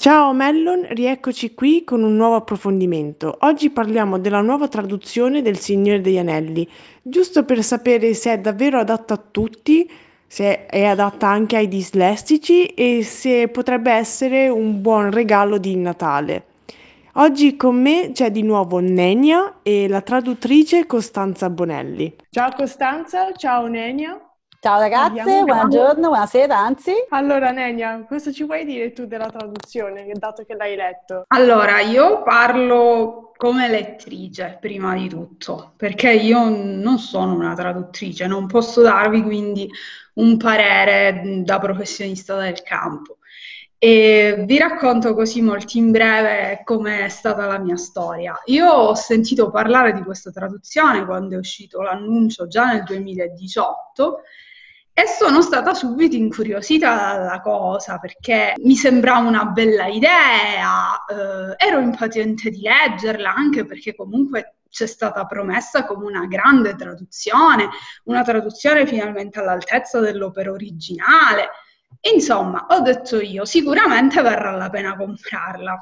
Ciao Mellon, rieccoci qui con un nuovo approfondimento. Oggi parliamo della nuova traduzione del Signore degli Anelli, giusto per sapere se è davvero adatta a tutti, se è adatta anche ai dislessici e se potrebbe essere un buon regalo di Natale. Oggi con me c'è di nuovo Nenia e la traduttrice Costanza Bonelli. Ciao Costanza, ciao Nenia. Ciao ragazze, buongiorno, buonasera, anzi. Allora Nenia, cosa ci vuoi dire tu della traduzione, dato che l'hai letto? Allora, io parlo come lettrice, prima di tutto, perché io non sono una traduttrice, non posso darvi quindi un parere da professionista del campo. E vi racconto così molto in breve come è stata la mia storia. Io ho sentito parlare di questa traduzione quando è uscito l'annuncio già nel 2018 e sono stata subito incuriosita dalla cosa perché mi sembrava una bella idea, eh, ero impaziente di leggerla anche perché comunque c'è stata promessa come una grande traduzione, una traduzione finalmente all'altezza dell'opera originale. Insomma, ho detto io, sicuramente varrà la pena comprarla.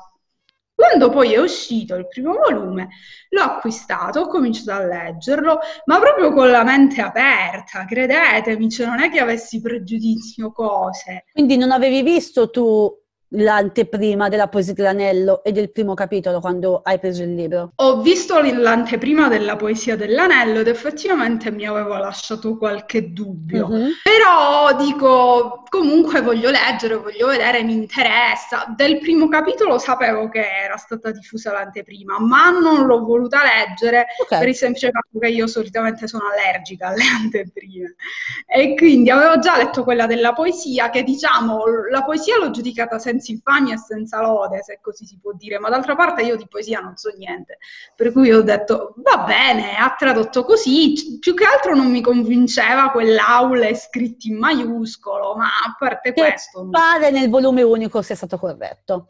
Quando poi è uscito il primo volume, l'ho acquistato, ho cominciato a leggerlo, ma proprio con la mente aperta, credetemi, cioè non è che avessi pregiudizi o cose. Quindi non avevi visto tu l'anteprima della Poesia dell'Anello e del primo capitolo quando hai preso il libro? Ho visto l'anteprima della Poesia dell'Anello ed effettivamente mi aveva lasciato qualche dubbio, mm-hmm. però dico comunque voglio leggere, voglio vedere, mi interessa. Del primo capitolo sapevo che era stata diffusa l'anteprima, ma non l'ho voluta leggere okay. per il semplice fatto che io solitamente sono allergica alle anteprime e quindi avevo già letto quella della poesia che diciamo la poesia l'ho giudicata senza senza infamia e senza lode, se così si può dire, ma d'altra parte io di poesia non so niente, per cui ho detto va bene, ha tradotto così, più che altro non mi convinceva quell'aule scritti in maiuscolo, ma a parte che questo... Pare nel volume unico sia stato corretto.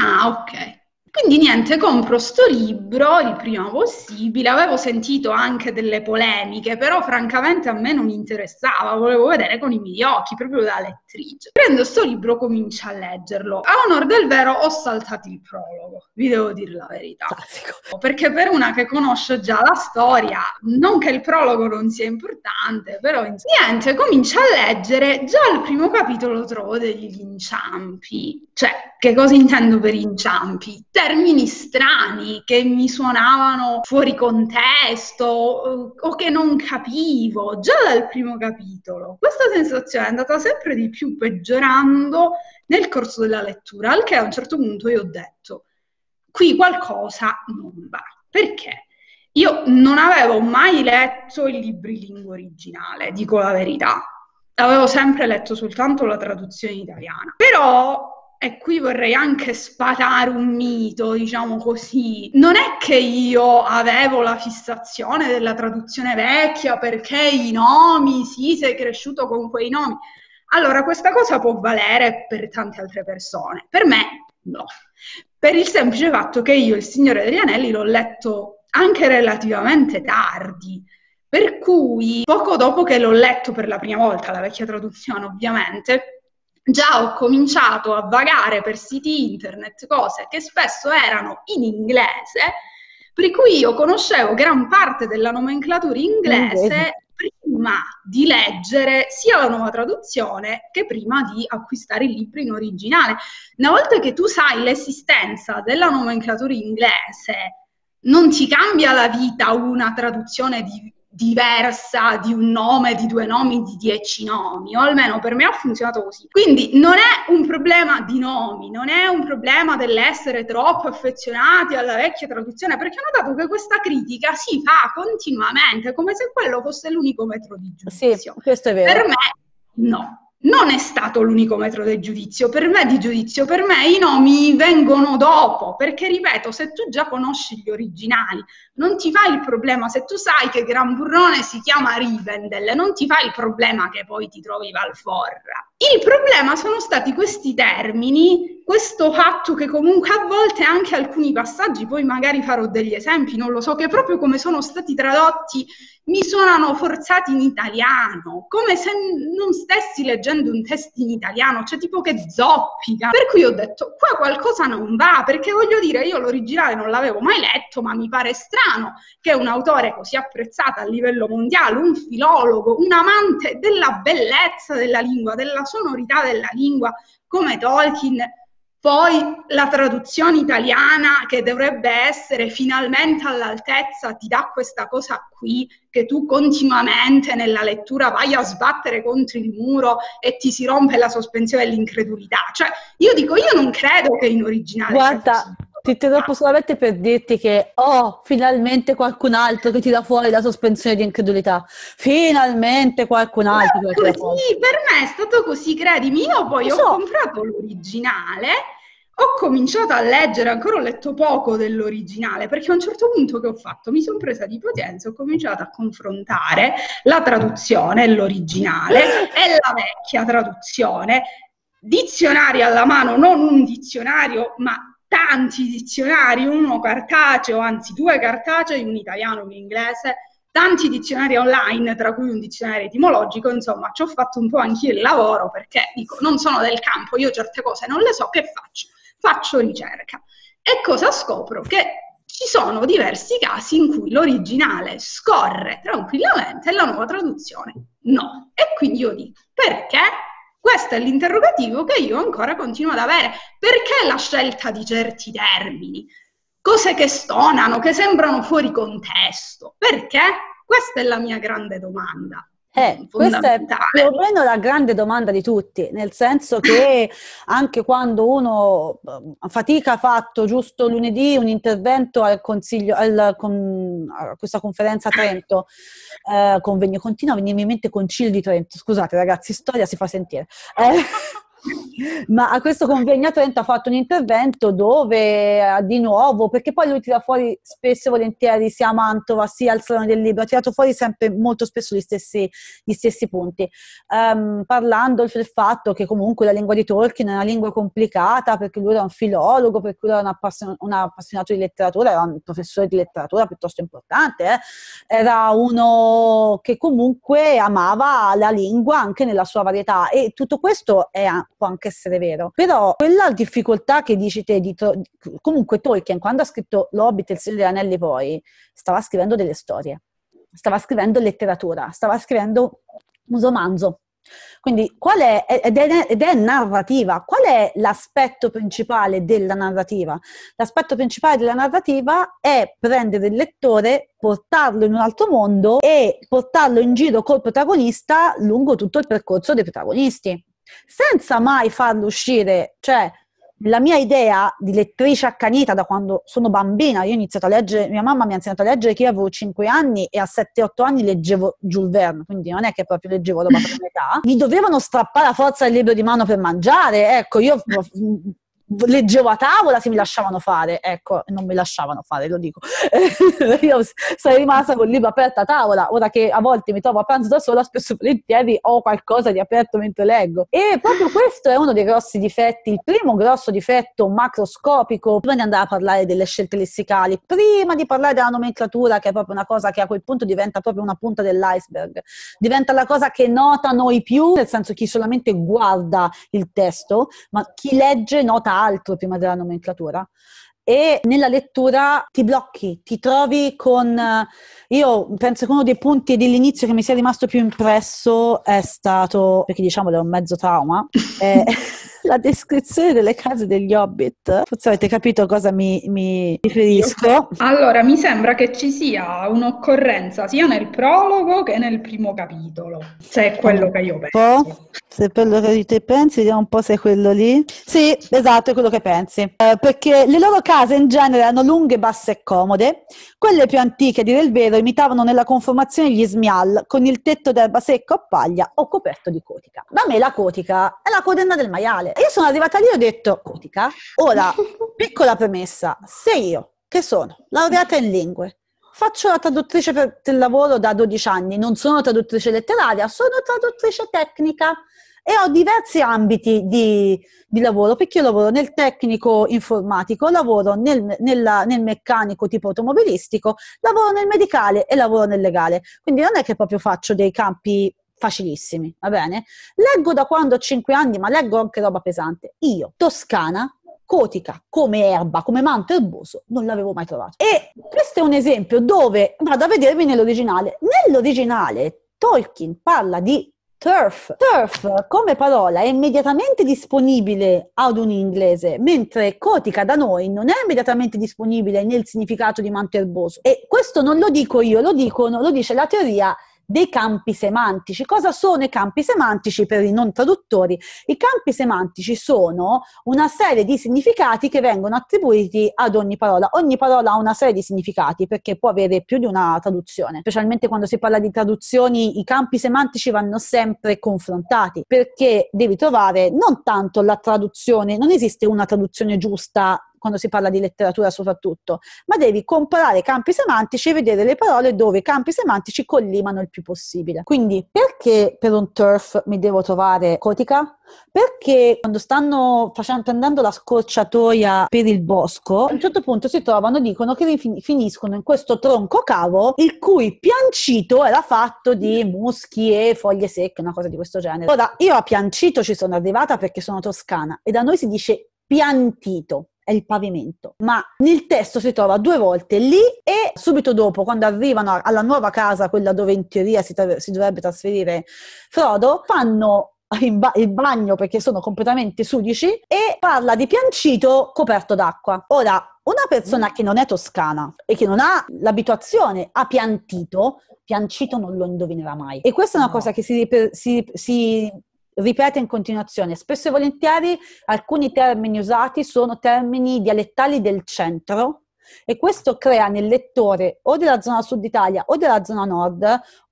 Ah, ok. Quindi niente, compro sto libro il prima possibile, avevo sentito anche delle polemiche, però francamente a me non interessava, volevo vedere con i miei occhi, proprio da lettrice. Prendo sto libro, comincio a leggerlo. A onor del vero ho saltato il prologo, vi devo dire la verità. Classico. Perché per una che conosce già la storia, non che il prologo non sia importante, però niente, comincio a leggere, già al primo capitolo trovo degli inciampi cioè, che cosa intendo per inciampi? Termini strani che mi suonavano fuori contesto eh, o che non capivo già dal primo capitolo. Questa sensazione è andata sempre di più peggiorando nel corso della lettura, al che a un certo punto io ho detto, qui qualcosa non va. Perché? Io non avevo mai letto il libro in lingua originale, dico la verità. Avevo sempre letto soltanto la traduzione italiana. Però e qui vorrei anche sfatare un mito, diciamo così. Non è che io avevo la fissazione della traduzione vecchia perché i nomi, sì, sei cresciuto con quei nomi. Allora, questa cosa può valere per tante altre persone. Per me, no. Per il semplice fatto che io Il Signore degli Anelli l'ho letto anche relativamente tardi. Per cui, poco dopo che l'ho letto per la prima volta, la vecchia traduzione ovviamente, già ho cominciato a vagare per siti internet, cose che spesso erano in inglese, per cui io conoscevo gran parte della nomenclatura inglese prima di leggere sia la nuova traduzione che prima di acquistare il libro in originale. Una volta che tu sai l'esistenza della nomenclatura inglese, non ti cambia la vita una traduzione di diversa di un nome, di due nomi, di dieci nomi, o almeno per me ha funzionato così. Quindi non è un problema di nomi, non è un problema dell'essere troppo affezionati alla vecchia traduzione, perché ho notato che questa critica si fa continuamente, come se quello fosse l'unico metro di giudizio. Sì, questo è vero. Per me no non è stato l'unico metro del giudizio. Per me di giudizio, per me i nomi vengono dopo, perché ripeto, se tu già conosci gli originali, non ti fa il problema, se tu sai che Gran Burrone si chiama Rivendell, non ti fa il problema che poi ti trovi Valforra. Il problema sono stati questi termini, questo fatto che comunque a volte anche alcuni passaggi, poi magari farò degli esempi, non lo so, che proprio come sono stati tradotti mi suonano forzati in italiano, come se non stessi leggendo facendo un test in italiano, cioè tipo che zoppica. Per cui ho detto, qua qualcosa non va, perché voglio dire, io l'originale non l'avevo mai letto, ma mi pare strano che un autore così apprezzato a livello mondiale, un filologo, un amante della bellezza della lingua, della sonorità della lingua, come Tolkien, poi la traduzione italiana che dovrebbe essere finalmente all'altezza ti dà questa cosa qui che tu continuamente nella lettura vai a sbattere contro il muro e ti si rompe la sospensione dell'incredulità. Cioè, io dico, io non credo che in originale... Guarda, ti interrompo ah. solamente per dirti che oh, finalmente qualcun altro che ti dà fuori la sospensione di incredulità. Finalmente qualcun altro. Beh, per me è stato così, credimi. Io poi Lo ho so. comprato l'originale ho cominciato a leggere, ancora ho letto poco dell'originale, perché a un certo punto che ho fatto mi sono presa di potenza, ho cominciato a confrontare la traduzione, l'originale e la vecchia traduzione, dizionari alla mano, non un dizionario, ma tanti dizionari, uno cartaceo, anzi due cartacei, un italiano e un inglese, tanti dizionari online, tra cui un dizionario etimologico, insomma, ci ho fatto un po' anch'io il lavoro perché dico, non sono del campo, io certe cose non le so, che faccio? faccio ricerca. E cosa scopro? Che ci sono diversi casi in cui l'originale scorre tranquillamente e la nuova traduzione no. E quindi io dico, perché? Questo è l'interrogativo che io ancora continuo ad avere. Perché la scelta di certi termini? Cose che stonano, che sembrano fuori contesto. Perché? Questa è la mia grande domanda. Eh, questa è più o meno la grande domanda di tutti, nel senso che anche quando uno fatica ha fatto giusto lunedì un intervento al consiglio, al, con, a questa conferenza a Trento, eh, convegno, continua a venirmi in mente concilio di Trento, scusate ragazzi, storia si fa sentire. Eh, ma a questo convegno a Trento ha fatto un intervento dove eh, di nuovo, perché poi lui tira fuori spesso e volentieri sia a Mantova sia al Salone del Libro, ha tirato fuori sempre molto spesso gli stessi, gli stessi punti, um, parlando del fatto che comunque la lingua di Tolkien è una lingua complicata perché lui era un filologo, per cui era un, appassion- un appassionato di letteratura, era un professore di letteratura piuttosto importante, eh? era uno che comunque amava la lingua anche nella sua varietà e tutto questo è può anche essere vero, però quella difficoltà che dici te di to- comunque Tolkien quando ha scritto L'Hobbit e il Signore degli Anelli poi stava scrivendo delle storie, stava scrivendo letteratura, stava scrivendo un romanzo. Quindi qual è ed, è, ed è narrativa, qual è l'aspetto principale della narrativa? L'aspetto principale della narrativa è prendere il lettore, portarlo in un altro mondo e portarlo in giro col protagonista lungo tutto il percorso dei protagonisti senza mai farlo uscire, cioè la mia idea di lettrice accanita da quando sono bambina, io ho iniziato a leggere, mia mamma mi ha insegnato a leggere che io avevo 5 anni e a 7-8 anni leggevo Jules Verne, quindi non è che proprio leggevo la per metà, mi dovevano strappare a forza il libro di mano per mangiare, ecco, io leggevo a tavola se mi lasciavano fare, ecco, non mi lasciavano fare, lo dico. Io sarei rimasta col libro aperto a tavola, ora che a volte mi trovo a pranzo da sola, spesso volentieri ho qualcosa di aperto mentre leggo. E proprio questo è uno dei grossi difetti, il primo grosso difetto macroscopico, prima di andare a parlare delle scelte lessicali, prima di parlare della nomenclatura, che è proprio una cosa che a quel punto diventa proprio una punta dell'iceberg, diventa la cosa che notano i più, nel senso chi solamente guarda il testo, ma chi legge nota altro prima della nomenclatura e nella lettura ti blocchi, ti trovi con... Eh, io penso che uno dei punti dell'inizio che mi sia rimasto più impresso è stato, perché diciamo è un mezzo trauma, Eh, la descrizione delle case degli hobbit, forse avete capito a cosa mi, mi riferisco. Allora, mi sembra che ci sia un'occorrenza sia nel prologo che nel primo capitolo, se è quello che io penso. Se è quello che te pensi, vediamo un po' se è quello lì. Sì, esatto, è quello che pensi. Eh, perché le loro case in genere erano lunghe, basse e comode. Quelle più antiche, a dire il vero, imitavano nella conformazione gli smial, con il tetto d'erba secca o paglia o coperto di cotica. Da me la cotica è la codenna del maiale. Io sono arrivata lì e ho detto, Utica, ora, piccola premessa, se io, che sono laureata in lingue, faccio la traduttrice per il lavoro da 12 anni, non sono traduttrice letteraria, sono traduttrice tecnica e ho diversi ambiti di, di lavoro, perché io lavoro nel tecnico informatico, lavoro nel, nella, nel, meccanico tipo automobilistico, lavoro nel medicale e lavoro nel legale. Quindi non è che proprio faccio dei campi facilissimi, va bene? Leggo da quando ho 5 anni, ma leggo anche roba pesante. Io, toscana, cotica come erba, come manto erboso, non l'avevo mai trovato. E questo è un esempio dove vado a vedermi nell'originale. Nell'originale Tolkien parla di turf. Turf come parola è immediatamente disponibile ad un inglese, mentre cotica da noi non è immediatamente disponibile nel significato di manto erboso. E questo non lo dico io, lo, dicono, lo dice la teoria dei campi semantici. Cosa sono i campi semantici per i non traduttori? I campi semantici sono una serie di significati che vengono attribuiti ad ogni parola. Ogni parola ha una serie di significati perché può avere più di una traduzione, specialmente quando si parla di traduzioni, i campi semantici vanno sempre confrontati perché devi trovare non tanto la traduzione, non esiste una traduzione giusta quando si parla di letteratura soprattutto, ma devi comparare campi semantici e vedere le parole dove i campi semantici collimano il più possibile. Quindi perché per un turf mi devo trovare cotica? Perché quando stanno facendo, prendendo la scorciatoia per il bosco, a un certo punto si trovano, dicono che finiscono in questo tronco cavo, il cui piancito era fatto di muschi e foglie secche, una cosa di questo genere. Ora, io a piancito ci sono arrivata perché sono toscana e da noi si dice piantito è il pavimento. Ma nel testo si trova due volte lì e subito dopo, quando arrivano alla nuova casa, quella dove in teoria si, tra- si dovrebbe trasferire Frodo, fanno Ba- il bagno perché sono completamente sudici e parla di piancito coperto d'acqua. Ora, una persona che non è toscana e che non ha l'abituazione a piantito, piancito non lo indovinerà mai. E questa è una no. cosa che si, si, si ripete in continuazione. Spesso e volentieri alcuni termini usati sono termini dialettali del centro e questo crea nel lettore o della zona sud Italia o della zona nord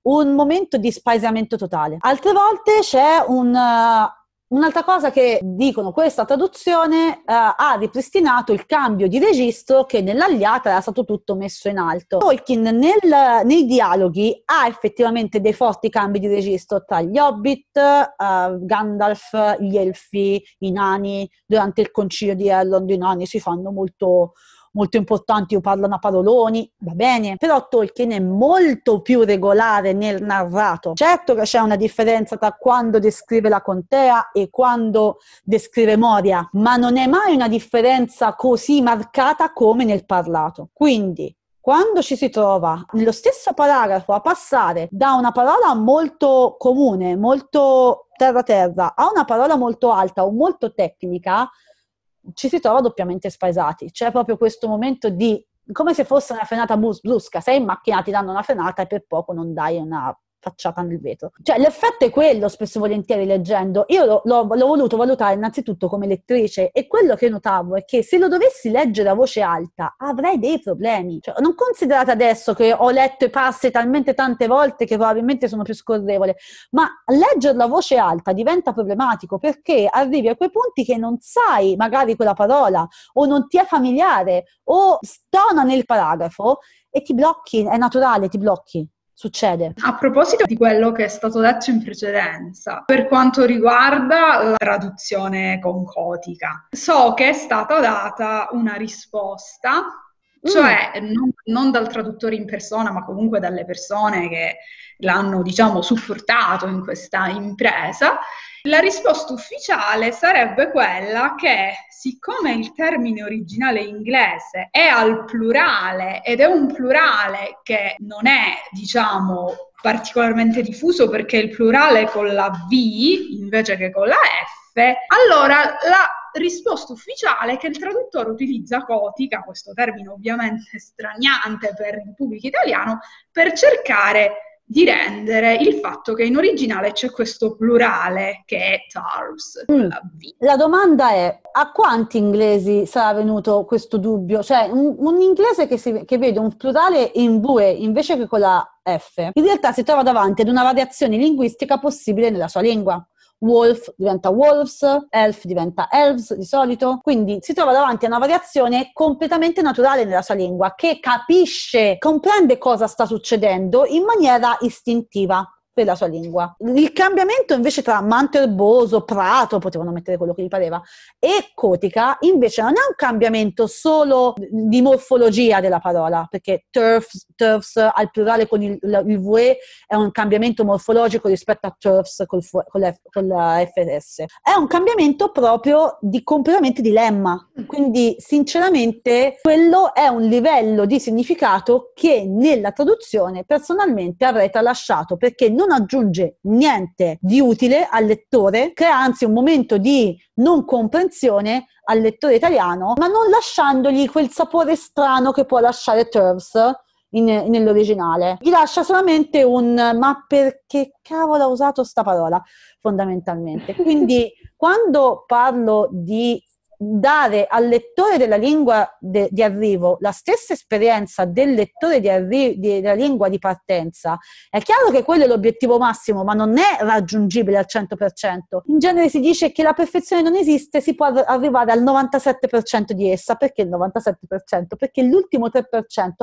un momento di spaesamento totale. Altre volte c'è un... Uh, Un'altra cosa che dicono, questa traduzione eh, ha ripristinato il cambio di registro che nell'Agliata era stato tutto messo in alto. Tolkien nel, nei dialoghi ha effettivamente dei forti cambi di registro tra gli Hobbit, eh, Gandalf, gli Elfi, i Nani, durante il concilio di Elrond i Nani si fanno molto, molto importanti o parlano a paroloni, va bene, però Tolkien è molto più regolare nel narrato. Certo che c'è una differenza tra quando descrive la contea e quando descrive Moria, ma non è mai una differenza così marcata come nel parlato. Quindi, quando ci si trova nello stesso paragrafo a passare da una parola molto comune, molto terra terra, a una parola molto alta o molto tecnica, ci si trova doppiamente spaesati. C'è proprio questo momento di come se fosse una frenata brusca, sei in macchina, ti danno una frenata e per poco non dai una facciata nel vetro. Cioè l'effetto è quello spesso e volentieri leggendo. Io lo, lo, l'ho voluto valutare innanzitutto come lettrice e quello che notavo è che se lo dovessi leggere a voce alta avrei dei problemi. Cioè, non considerate adesso che ho letto i passi talmente tante volte che probabilmente sono più scorrevole, ma leggerlo a voce alta diventa problematico perché arrivi a quei punti che non sai magari quella parola o non ti è familiare o stona nel paragrafo e ti blocchi, è naturale, ti blocchi succede. A proposito di quello che è stato detto in precedenza, per quanto riguarda la traduzione concotica, so che è stata data una risposta mm. cioè non, non, dal traduttore in persona, ma comunque dalle persone che l'hanno, diciamo, supportato in questa impresa, la risposta ufficiale sarebbe quella che, siccome il termine originale inglese è al plurale ed è un plurale che non è, diciamo, particolarmente diffuso perché il plurale con la V invece che con la F, allora la risposta ufficiale è che il traduttore utilizza cotica, questo termine ovviamente straniante per il pubblico italiano, per cercare di rendere il fatto che in originale c'è questo plurale che è TARS. Mm. La domanda è, a quanti inglesi sarà venuto questo dubbio? Cioè, un, un inglese che, si, che vede un plurale in bue invece che con la F, in realtà si trova davanti ad una variazione linguistica possibile nella sua lingua wolf diventa wolves, elf diventa elves di solito, quindi si trova davanti a una variazione completamente naturale nella sua lingua che capisce, comprende cosa sta succedendo in maniera istintiva la sua lingua. Il cambiamento invece tra Manto Erboso, Prato, potevano mettere quello che gli pareva, e Cotica invece non è un cambiamento solo di morfologia della parola, perché turfs, turfs al plurale con il, il VE è un cambiamento morfologico rispetto a turfs col, con, la, con la FS. È un cambiamento proprio di completamente di lemma, quindi sinceramente quello è un livello di significato che nella traduzione personalmente avrei tralasciato perché non non aggiunge niente di utile al lettore, crea anzi un momento di non comprensione al lettore italiano, ma non lasciandogli quel sapore strano che può lasciare Turves nell'originale. Gli lascia solamente un ma perché cavolo ha usato sta parola, fondamentalmente. Quindi quando parlo di dare al lettore della lingua de, di arrivo la stessa esperienza del lettore di arri- di, della lingua di partenza, è chiaro che quello è l'obiettivo massimo, ma non è raggiungibile al 100%. In genere si dice che la perfezione non esiste, si può arrivare al 97% di essa. Perché il 97%? Perché l'ultimo 3%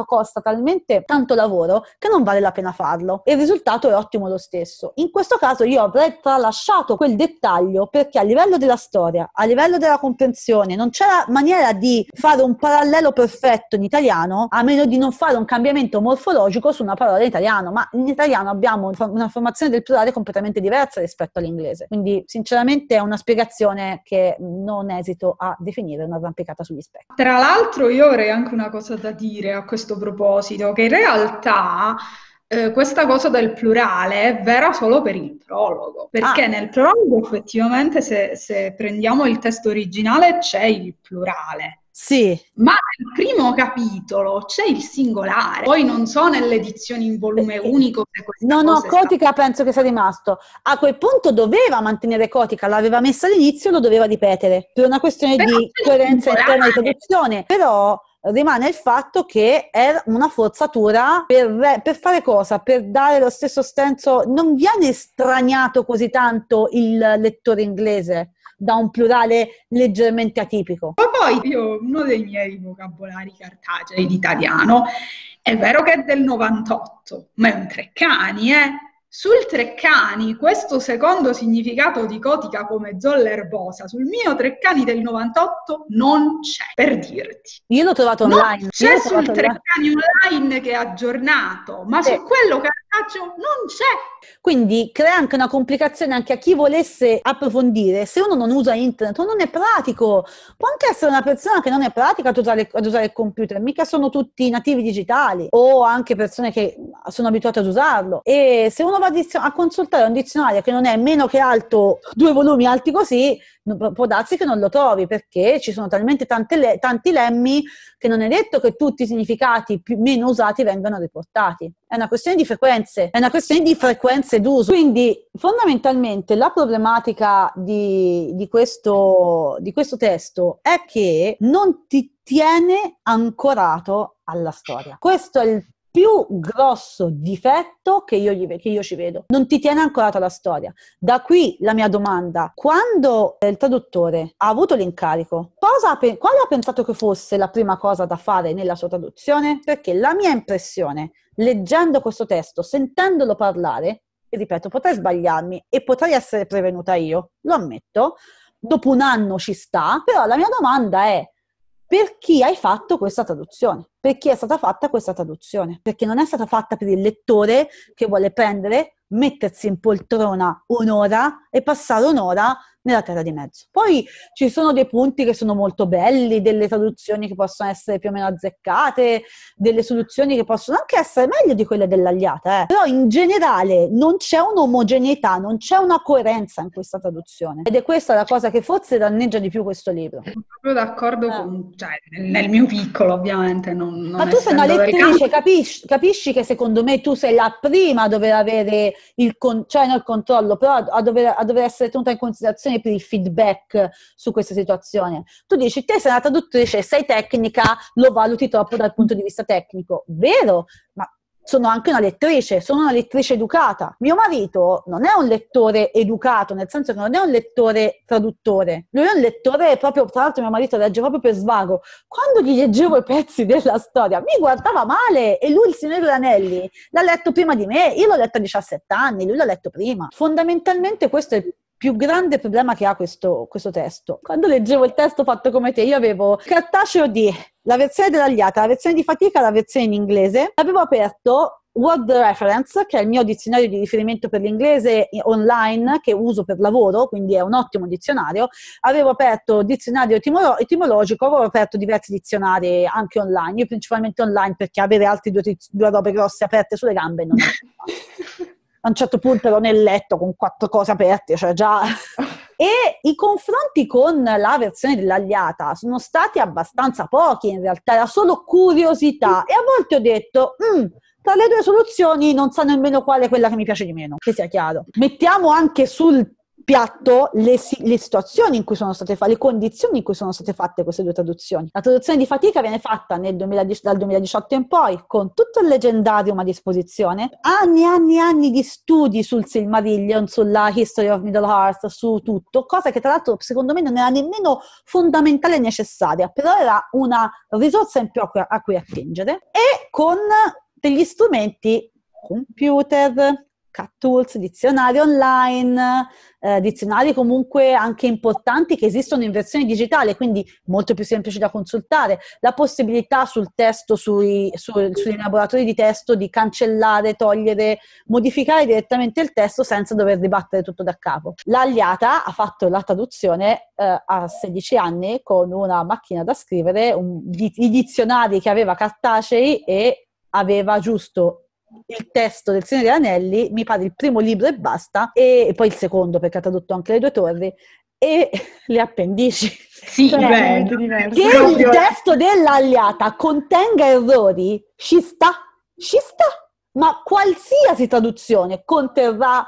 costa talmente tanto lavoro che non vale la pena farlo. E il risultato è ottimo lo stesso. In questo caso io avrei tralasciato quel dettaglio perché a livello della storia, a livello della comprensione, traduzione, non c'è maniera di fare un parallelo perfetto in italiano a meno di non fare un cambiamento morfologico su una parola in italiano, ma in italiano abbiamo una formazione del plurale completamente diversa rispetto all'inglese. Quindi sinceramente è una spiegazione che non esito a definire un'arrampicata sugli specchi. Tra l'altro io avrei anche una cosa da dire a questo proposito, che in realtà eh, questa cosa del plurale è vera solo per il prologo, perché ah. nel prologo effettivamente se, se, prendiamo il testo originale c'è il plurale. Sì. Ma nel primo capitolo c'è il singolare. Poi non so nelle edizioni in volume eh, eh, unico se No, no, Cotica sta... penso che sia rimasto. A quel punto doveva mantenere Cotica, l'aveva messa all'inizio, lo doveva ripetere. Per una questione Però di coerenza interna di produzione. Però rimane il fatto che è una forzatura per, per, fare cosa? Per dare lo stesso senso, non viene estraniato così tanto il lettore inglese da un plurale leggermente atipico. Ma poi io, uno dei miei vocabolari cartacei, l'italiano, è vero che è del 98, ma è un Treccani, eh? Sul Treccani, questo secondo significato di Cotica come zolla erbosa, sul mio Treccani del 98 non c'è, per dirti. Io l'ho trovato online. Non c'è sul Treccani online. che è aggiornato, ma sì. su quello che cartaceo non c'è. Quindi crea anche una complicazione anche a chi volesse approfondire. Se uno non usa internet o non è pratico, può anche essere una persona che non è pratica ad usare, ad usare il computer, mica sono tutti nativi digitali o anche persone che sono abituate ad usarlo. E se uno va a, dizio- a consultare un dizionario che non è meno che alto, due volumi alti così, può darsi che non lo trovi perché ci sono talmente le, tanti lemmi che non è detto che tutti i significati più, meno usati vengano riportati. È una questione di frequenze, è una questione di frequenze d'uso. Quindi fondamentalmente la problematica di, di, questo, di questo testo è che non ti tiene ancorato alla storia. Questo è il più grosso difetto che io, gli, che io ci vedo. Non ti tiene ancorata la storia. Da qui la mia domanda. Quando eh, il traduttore ha avuto l'incarico, cosa, quale ha pensato che fosse la prima cosa da fare nella sua traduzione? Perché la mia impressione, leggendo questo testo, sentendolo parlare, e ripeto, potrei sbagliarmi e potrei essere prevenuta io, lo ammetto, dopo un anno ci sta, però la mia domanda è per chi hai fatto questa traduzione, per chi è stata fatta questa traduzione, perché non è stata fatta per il lettore che vuole prendere, mettersi in poltrona un'ora e passare un'ora nella terra di mezzo. Poi ci sono dei punti che sono molto belli, delle traduzioni che possono essere più o meno azzeccate, delle soluzioni che possono anche essere meglio di quelle dell'agliata, eh. però in generale non c'è un'omogeneità, non c'è una coerenza in questa traduzione ed è questa la cosa che forse danneggia di più questo libro. Sono proprio d'accordo eh. con, cioè, nel mio piccolo ovviamente non... non Ma tu sei una lettrice, capisci, capisci, che secondo me tu sei la prima a dover avere il, con, cioè, no, il controllo, però a dover, a dover essere tenuta in considerazione situazione per il feedback su questa situazione. Tu dici, te sei una traduttrice, sei tecnica, lo valuti troppo dal punto di vista tecnico. Vero, ma sono anche una lettrice, sono una lettrice educata. Mio marito non è un lettore educato, nel senso che non è un lettore traduttore, lui è un lettore proprio, tra l'altro mio marito legge proprio per svago. Quando gli leggevo i pezzi della storia mi guardava male e lui il signor Anelli l'ha letto prima di me, io l'ho letto a 17 anni, lui l'ha letto prima. Fondamentalmente questo è il più grande problema che ha questo, questo testo. Quando leggevo il testo fatto come te, io avevo cartaceo di la versione deragliata, la versione di fatica, la versione in inglese. Avevo aperto Word Reference, che è il mio dizionario di riferimento per l'inglese online che uso per lavoro, quindi è un ottimo dizionario. Avevo aperto dizionario etimolo- etimologico, avevo aperto diversi dizionari anche online, io principalmente online perché avere altre due, due robe grosse aperte sulle gambe non è. a un certo punto ero nel letto con quattro cose aperte, cioè già... e i confronti con la versione dell'Agliata sono stati abbastanza pochi in realtà, era solo curiosità e a volte ho detto, mm, tra le due soluzioni non so nemmeno quale è quella che mi piace di meno, che sia chiaro. Mettiamo anche sul piatto le, le, situazioni in cui sono state fatte, le condizioni in cui sono state fatte queste due traduzioni. La traduzione di fatica viene fatta 2010, dal 2018 in poi, con tutto il leggendarium a disposizione, anni e anni e anni di studi sul Silmarillion, sulla History of Middle Hearth, su tutto, cosa che tra l'altro secondo me non era nemmeno fondamentale e necessaria, però era una risorsa in più a cui, a cui attingere, e con degli strumenti computer, Cat Tools, dizionari online, eh, dizionari comunque anche importanti che esistono in versione digitale, quindi molto più semplici da consultare, la possibilità sul testo, sui, su, sui laboratori di testo di cancellare, togliere, modificare direttamente il testo senza dover dibattere tutto da capo. L'Aliata ha fatto la traduzione eh, a 16 anni con una macchina da scrivere, un, i dizionari che aveva cartacei e aveva giusto il testo del Signore degli Anelli, mi pare il primo libro e basta, e, poi il secondo perché ha tradotto anche le due torri, e le appendici. Sì, cioè, beh, che Proprio. il testo dell'Aliata contenga errori, ci sta, ci sta, ma qualsiasi traduzione conterrà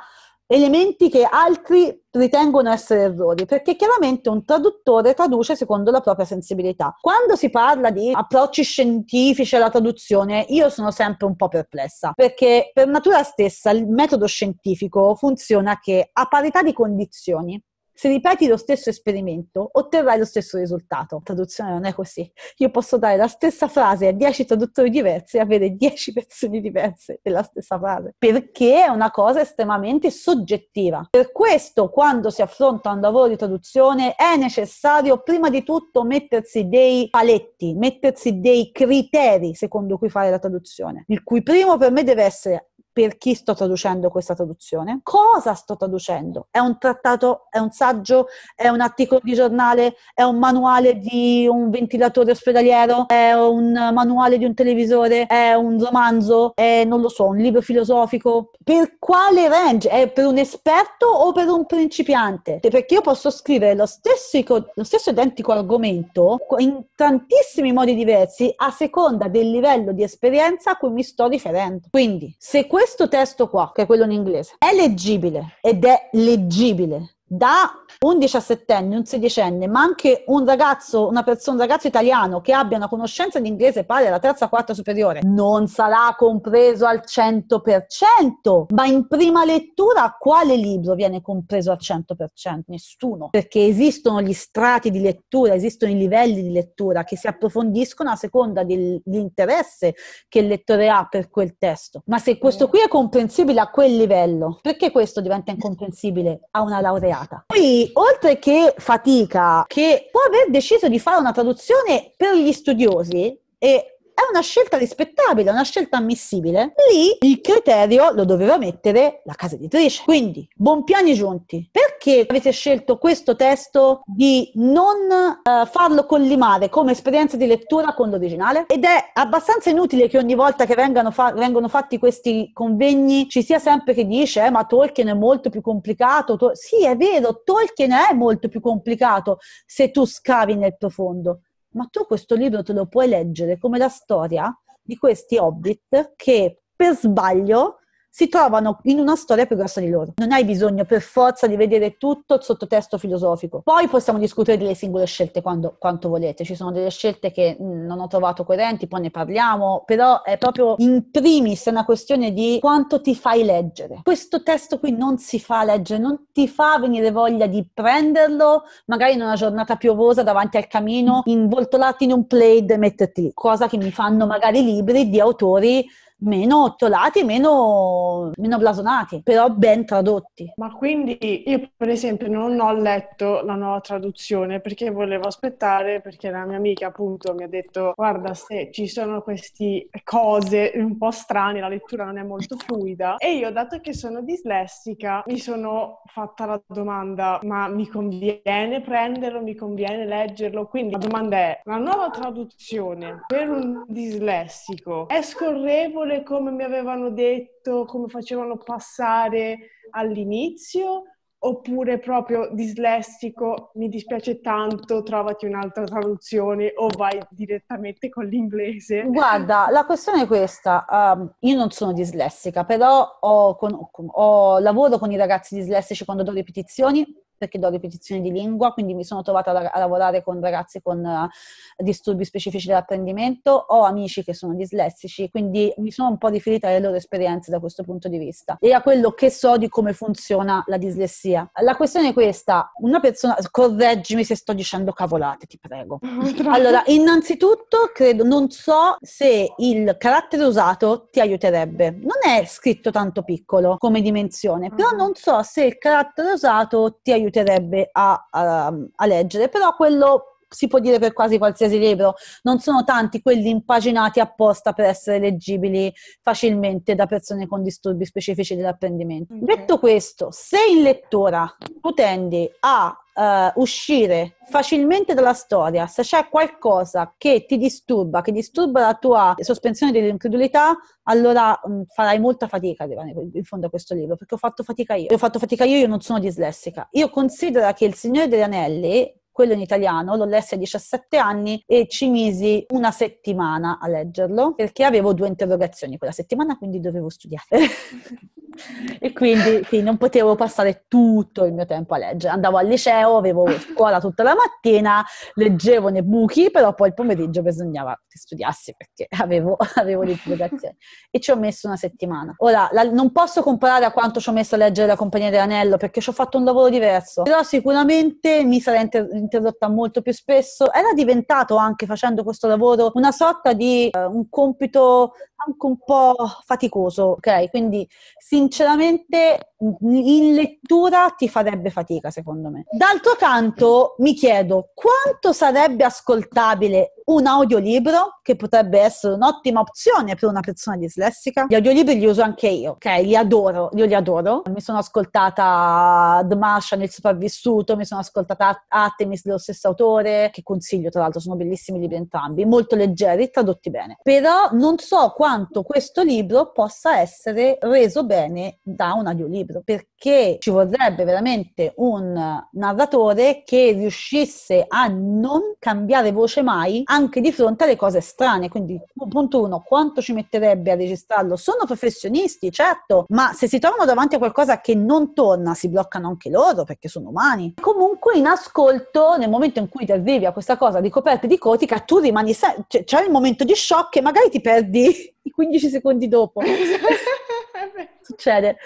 elementi che altri ritengono essere errori, perché chiaramente un traduttore traduce secondo la propria sensibilità. Quando si parla di approcci scientifici alla traduzione, io sono sempre un po' perplessa, perché per natura stessa il metodo scientifico funziona che a parità di condizioni se ripeti lo stesso esperimento, otterrai lo stesso risultato. La traduzione non è così. Io posso dare la stessa frase a 10 traduttori diversi e avere 10 versioni diverse della stessa frase, perché è una cosa estremamente soggettiva. Per questo, quando si affronta un lavoro di traduzione, è necessario prima di tutto mettersi dei paletti, mettersi dei criteri secondo cui fare la traduzione, il cui primo per me deve essere per chi sto traducendo questa traduzione, cosa sto traducendo. È un trattato, è un saggio, è un articolo di giornale, è un manuale di un ventilatore ospedaliero, è un manuale di un televisore, è un romanzo, è non lo so, un libro filosofico. Per quale range? È per un esperto o per un principiante? Perché io posso scrivere lo stesso, lo stesso identico argomento in tantissimi modi diversi a seconda del livello di esperienza a cui mi sto riferendo. Quindi, se questo questo testo qua, che è quello in inglese, è leggibile ed è leggibile da un diciassettenne, un sedicenne, ma anche un ragazzo, una persona, un ragazzo italiano che abbia una conoscenza di inglese pari alla terza, quarta superiore, non sarà compreso al 100%, ma in prima lettura quale libro viene compreso al 100%? Nessuno, perché esistono gli strati di lettura, esistono i livelli di lettura che si approfondiscono a seconda dell'interesse che il lettore ha per quel testo. Ma se questo qui è comprensibile a quel livello, perché questo diventa incomprensibile a una laureata? pubblicata. Poi, oltre che Fatica, che può aver deciso di fare una traduzione per gli studiosi, e è una scelta rispettabile, una scelta ammissibile, lì il criterio lo doveva mettere la casa editrice. Quindi, buon piani giunti. Perché avete scelto questo testo di non uh, farlo collimare come esperienza di lettura con l'originale? Ed è abbastanza inutile che ogni volta che fa- vengono fatti questi convegni ci sia sempre chi dice, eh, ma Tolkien è molto più complicato. To- sì, è vero, Tolkien è molto più complicato se tu scavi nel profondo ma tu questo libro te lo puoi leggere come la storia di questi hobbit che per sbaglio si trovano in una storia più grossa di loro. Non hai bisogno per forza di vedere tutto il sottotesto filosofico. Poi possiamo discutere delle singole scelte quando, quanto volete. Ci sono delle scelte che mm, non ho trovato coerenti, poi ne parliamo, però è proprio in primis una questione di quanto ti fai leggere. Questo testo qui non si fa leggere, non ti fa venire voglia di prenderlo, magari in una giornata piovosa davanti al camino, involtolarti in un plaid e metterti lì, cosa che mi fanno magari libri di autori meno ottolati, meno, meno blasonati, però ben tradotti. Ma quindi io per esempio non ho letto la nuova traduzione perché volevo aspettare perché la mia amica appunto mi ha detto guarda se ci sono queste cose un po' strane, la lettura non è molto fluida e io dato che sono dislessica mi sono fatta la domanda ma mi conviene prenderlo, mi conviene leggerlo? Quindi la domanda è la nuova traduzione per un dislessico è scorrevole oppure come mi avevano detto, come facevano passare all'inizio, oppure proprio dislessico, mi dispiace tanto, trovati un'altra traduzione o vai direttamente con l'inglese. Guarda, la questione è questa, um, io non sono dislessica, però ho, con, ho, lavoro con i ragazzi dislessici quando do ripetizioni perché do ripetizioni di lingua, quindi mi sono trovata a, lavorare con ragazzi con eh, disturbi specifici dell'apprendimento, ho amici che sono dislessici, quindi mi sono un po' riferita alle loro esperienze da questo punto di vista e a quello che so di come funziona la dislessia. La questione è questa, una persona, correggimi se sto dicendo cavolate, ti prego. Allora, innanzitutto credo, non so se il carattere usato ti aiuterebbe, non è scritto tanto piccolo come dimensione, però mm-hmm. non so se il carattere usato ti aiuterebbe aiuterebbe a, a, a leggere, però quello si può dire per quasi qualsiasi libro, non sono tanti quelli impaginati apposta per essere leggibili facilmente da persone con disturbi specifici dell'apprendimento. Okay. Detto questo, se in lettura tu tendi a Uh, eh, uscire facilmente dalla storia, se c'è qualcosa che ti disturba, che disturba la tua sospensione dell'incredulità, allora mh, mm, farai molta fatica a arrivare in fondo a questo libro, perché ho fatto fatica io. E ho fatto fatica io, io non sono dislessica. Io considero che Il Signore degli Anelli quello in italiano, l'ho lessi a 17 anni e ci misi una settimana a leggerlo perché avevo due interrogazioni quella settimana, quindi dovevo studiare. e quindi sì, non potevo passare tutto il mio tempo a leggere. Andavo al liceo, avevo scuola tutta la mattina, leggevo nei buchi, però poi il pomeriggio bisognava che studiassi perché avevo, avevo interrogazioni. E ci ho messo una settimana. Ora, la, non posso comparare a quanto ci ho messo a leggere La Compagnia dell'Anello perché ci ho fatto un lavoro diverso, però sicuramente mi sarei inter- interrotta molto più spesso, era diventato anche facendo questo lavoro una sorta di eh, un compito anche un po' faticoso, ok? Quindi sinceramente in lettura ti farebbe fatica, secondo me. D'altro canto mi chiedo quanto sarebbe ascoltabile un audiolibro, che potrebbe essere un'ottima opzione per una persona dislessica. Gli audiolibri li uso anche io, ok? Li adoro, io li adoro. Mi sono ascoltata The Martian, Il sopravvissuto, mi sono ascoltata Atte, romanzi dello stesso autore, che consiglio tra l'altro, sono bellissimi libri entrambi, molto leggeri, tradotti bene. Però non so quanto questo libro possa essere reso bene da un audiolibro, perché ci vorrebbe veramente un narratore che riuscisse a non cambiare voce mai, anche di fronte alle cose strane. Quindi, punto uno, quanto ci metterebbe a registrarlo? Sono professionisti, certo, ma se si trovano davanti a qualcosa che non torna, si bloccano anche loro perché sono umani. Comunque in ascolto nel momento in cui ti arrivi a questa cosa di coperte di cotica, tu rimani, se- cioè, c'è il momento di shock e magari ti perdi i 15 secondi dopo. succede.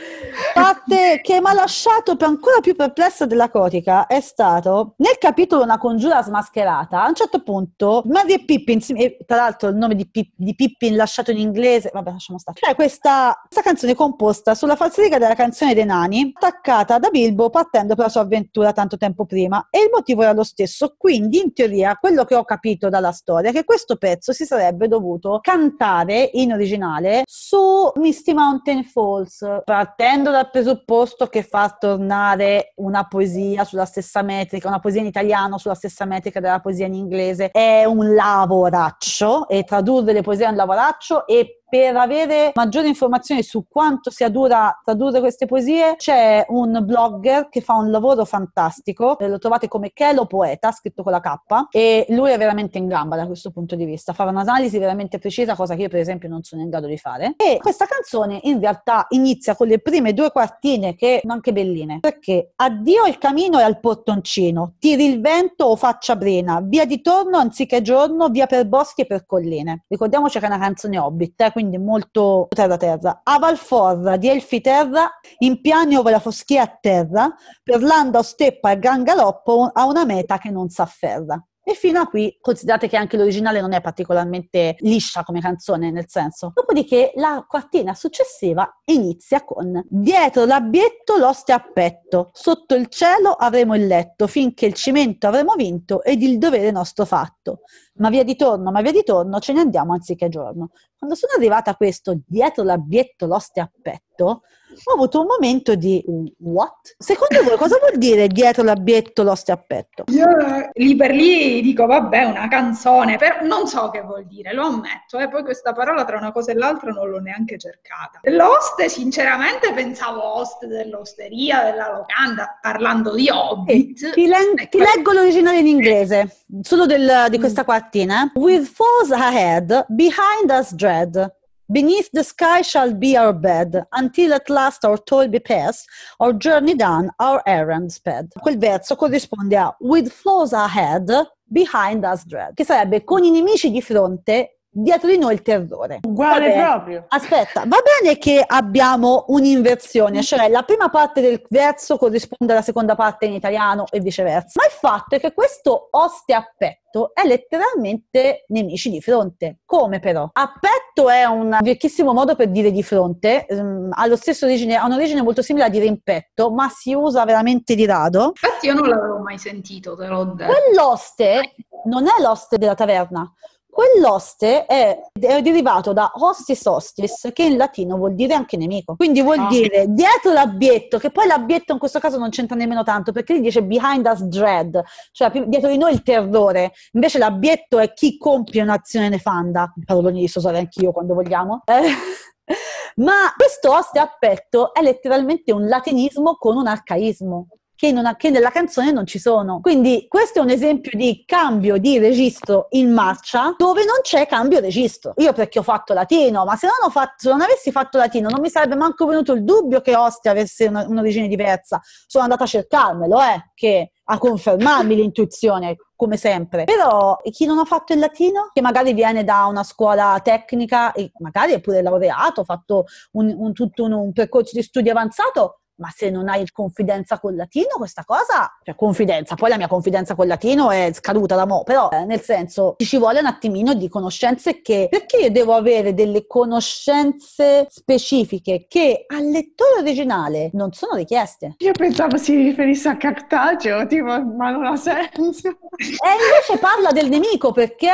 Parte che mi ha lasciato ancora più perplessa della Cotica è stato nel capitolo Una congiura smascherata. A un certo punto, Mary e Pippin, tra l'altro il nome di, Pip, di Pippin lasciato in inglese, vabbè, lasciamo stare. C'è cioè, questa, questa canzone composta sulla falsariga della canzone dei nani, attaccata da Bilbo partendo per la sua avventura tanto tempo prima. E il motivo era lo stesso. Quindi, in teoria, quello che ho capito dalla storia è che questo pezzo si sarebbe dovuto cantare in originale su Misty Mountain Falls Souls, partendo dal presupposto che fa tornare una poesia sulla stessa metrica, una poesia in italiano sulla stessa metrica della poesia in inglese, è un lavoraccio e tradurre le poesie è un lavoraccio e per avere maggiori informazioni su quanto sia dura tradurre queste poesie, c'è un blogger che fa un lavoro fantastico. Eh, lo trovate come Chelo Poeta, scritto con la K, e lui è veramente in gamba da questo punto di vista. Fa un'analisi veramente precisa, cosa che io, per esempio, non sono in grado di fare. E questa canzone in realtà inizia con le prime due quartine che sono anche belline. Perché addio il camino e al portoncino, tiri il vento o faccia brena, via di torno anziché giorno, via per boschi e per colline. Ricordiamoci che è una canzone hobbit, eh, quindi molto terra-terra. A Valforra di Elfiterra, in piani ove la foschia a terra, per l'ando steppa e gran galoppo a una meta che non s'afferra. E fino a qui considerate che anche l'originale non è particolarmente liscia come canzone, nel senso. Dopodiché la quartina successiva inizia con Dietro l'abietto l'oste a petto, sotto il cielo avremo il letto, finché il cimento avremo vinto ed il dovere nostro fatto. Ma via di torno, ma via di torno, ce ne andiamo anziché giorno. Quando sono arrivata a questo, dietro l'abietto l'oste a petto, ho avuto un momento di what? Secondo voi cosa vuol dire dietro l'abietto l'oste a petto? Io lì per lì dico vabbè una canzone, però non so che vuol dire, lo ammetto, e eh, poi questa parola tra una cosa e l'altra non l'ho neanche cercata. L'oste sinceramente pensavo host dell'osteria, della locanda, parlando di hobbit. Eh, ti, len- eh, ti leggo l'originale in inglese, solo del, di mm. questa quartina. Eh. With foes ahead, behind us dread. Beneath the sky shall be our bed, until at last our toil be past, our journey done, our errand sped. Quel verso corrisponde a With foes ahead, behind us dread, che sarebbe con i nemici di fronte dietro di noi il terrore. Uguale proprio. Aspetta, va bene che abbiamo un'inversione, cioè la prima parte del verso corrisponde alla seconda parte in italiano e viceversa, ma il fatto è che questo oste a petto è letteralmente nemici di fronte. Come però? A petto è un vecchissimo modo per dire di fronte, ehm, ha, origine, ha un'origine molto simile a dire in petto, ma si usa veramente di rado. Infatti io non l'avevo mai sentito, te l'ho detto. Quell'oste non è l'oste della taverna, Quell'oste è, è derivato da hostis hostis, che in latino vuol dire anche nemico. Quindi vuol oh. dire dietro l'abbietto, che poi l'abbietto in questo caso non c'entra nemmeno tanto, perché lì dice behind us dread, cioè dietro di noi il terrore. Invece l'abbietto è chi compie un'azione nefanda. Paroloni di Sosare anch'io quando vogliamo. Eh, ma questo oste a petto è letteralmente un latinismo con un arcaismo che, ha, che, nella canzone non ci sono. Quindi questo è un esempio di cambio di registro in marcia dove non c'è cambio registro. Io perché ho fatto latino, ma se non, fatto, se non avessi fatto latino non mi sarebbe manco venuto il dubbio che Ostia avesse una, un'origine diversa. Sono andata a cercarmelo, eh, che a confermarmi l'intuizione, come sempre. Però chi non ha fatto il latino, che magari viene da una scuola tecnica e magari è pure laureato, ha fatto un, un, tutto un, un percorso di studio avanzato, ma se non hai confidenza col latino, questa cosa, cioè confidenza, poi la mia confidenza col latino è scaduta da mo', però eh, nel senso ci vuole un attimino di conoscenze che, perché io devo avere delle conoscenze specifiche che al lettore originale non sono richieste. Io pensavo si riferisse a cartaceo, tipo, ma non ha senso. E invece parla del nemico perché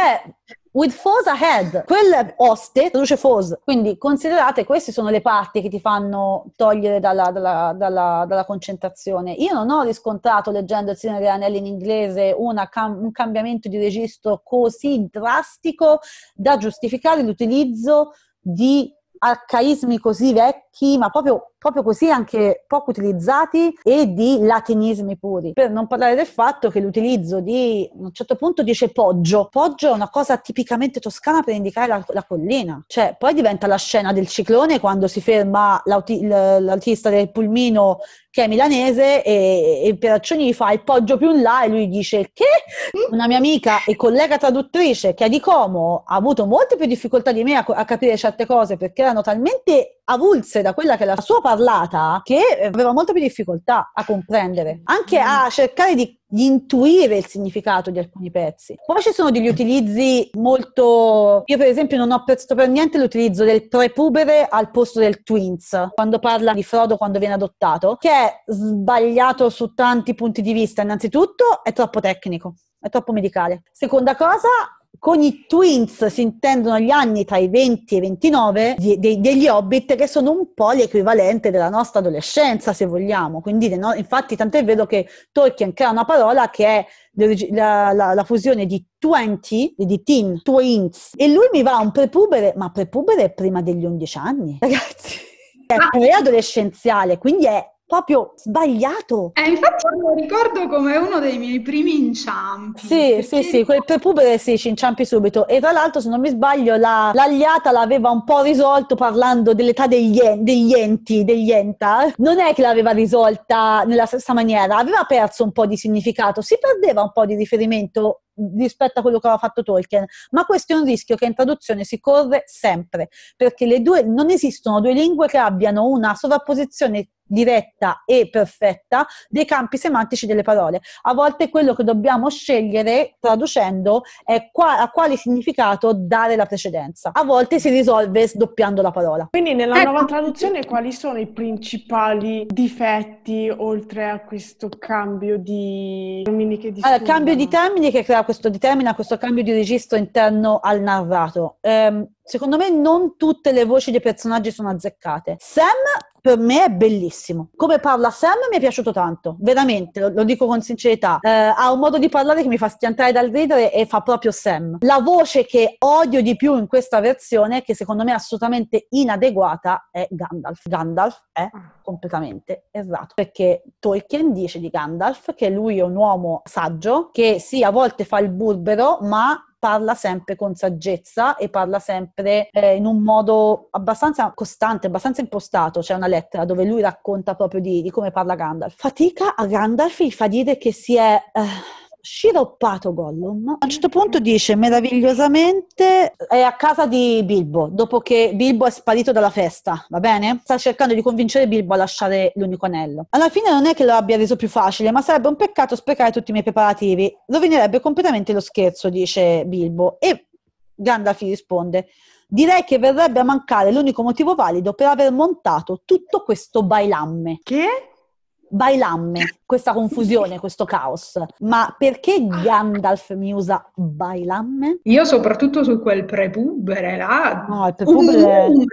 with Foz ahead. Quel oste produce Foz. Quindi considerate queste sono le parti che ti fanno togliere dalla, dalla, dalla, dalla concentrazione. Io non ho riscontrato leggendo il Signore degli Anelli in inglese cam- un cambiamento di registro così drastico da giustificare l'utilizzo di arcaismi così vecchi, ma proprio proprio così anche poco utilizzati e di latinismi puri. Per non parlare del fatto che l'utilizzo di, a un certo punto dice poggio, poggio è una cosa tipicamente toscana per indicare la, la collina, cioè poi diventa la scena del ciclone quando si ferma l'auti, l'autista del pulmino che è milanese e, e Peraccioni gli fa il poggio più in là e lui dice che una mia amica e collega traduttrice che è di Como ha avuto molte più difficoltà di me a, a capire certe cose perché erano talmente avulse da quella che è la sua parlata che eh, aveva molta più difficoltà a comprendere, anche a mm. cercare di di intuire il significato di alcuni pezzi. Poi ci sono degli utilizzi molto... Io per esempio non ho apprezzato per niente l'utilizzo del prepubere al posto del twins, quando parla di Frodo quando viene adottato, che è sbagliato su tanti punti di vista. Innanzitutto è troppo tecnico, è troppo medicale. Seconda cosa, con i twins si intendono gli anni tra i 20 e i 29 di, de, degli hobbit che sono un po' l'equivalente della nostra adolescenza se vogliamo quindi no, infatti tant'è vero che Tolkien crea una parola che è la, la, la fusione di 20 di teen, twins e lui mi va a un prepubere ma prepubere è prima degli 11 anni ragazzi è preadolescenziale quindi è proprio sbagliato. Eh, infatti lo ricordo come uno dei miei primi inciampi. Sì, sì, sì, quel prepubere sì, ci inciampi subito. E tra l'altro, se non mi sbaglio, la, l'alliata l'aveva un po' risolto parlando dell'età degli, en, degli enti, degli enta. Non è che l'aveva risolta nella stessa maniera, aveva perso un po' di significato, si perdeva un po' di riferimento rispetto a quello che aveva fatto Tolkien, ma questo è un rischio che in traduzione si corre sempre, perché le due non esistono due lingue che abbiano una sovrapposizione diretta e perfetta dei campi semantici delle parole. A volte quello che dobbiamo scegliere traducendo è qua, a quale significato dare la precedenza. A volte si risolve sdoppiando la parola. Quindi nella ecco. nuova traduzione quali sono i principali difetti oltre a questo cambio di termini che disturba? Allora, cambio di termini che crea questo, determina questo cambio di registro interno al narrato. Ehm, Secondo me non tutte le voci dei personaggi sono azzeccate. Sam per me è bellissimo. Come parla Sam mi è piaciuto tanto, veramente, lo, lo dico con sincerità. Eh, ha un modo di parlare che mi fa schiantare dal ridere e fa proprio Sam. La voce che odio di più in questa versione, che secondo me è assolutamente inadeguata, è Gandalf. Gandalf è completamente errato, perché Tolkien dice di Gandalf che lui è un uomo saggio, che sì, a volte fa il burbero, ma parla sempre con saggezza e parla sempre eh, in un modo abbastanza costante, abbastanza impostato. C'è una lettera dove lui racconta proprio di, di come parla Gandalf. Fatica a Gandalf gli fa dire che si è... Eh, sciroppato Gollum, a un certo punto dice meravigliosamente è a casa di Bilbo, dopo che Bilbo è sparito dalla festa, va bene? Sta cercando di convincere Bilbo a lasciare l'unico anello. Alla fine non è che lo abbia reso più facile, ma sarebbe un peccato sprecare tutti i miei preparativi. Rovinerebbe completamente lo scherzo, dice Bilbo. E Gandalf risponde direi che verrebbe a mancare l'unico motivo valido per aver montato tutto questo bailamme. Che? Bailamme, questa confusione, questo caos. Ma perché Gandalf mi usa bailamme? Io soprattutto su quel prepubere là. No, il prepubere... Un muro,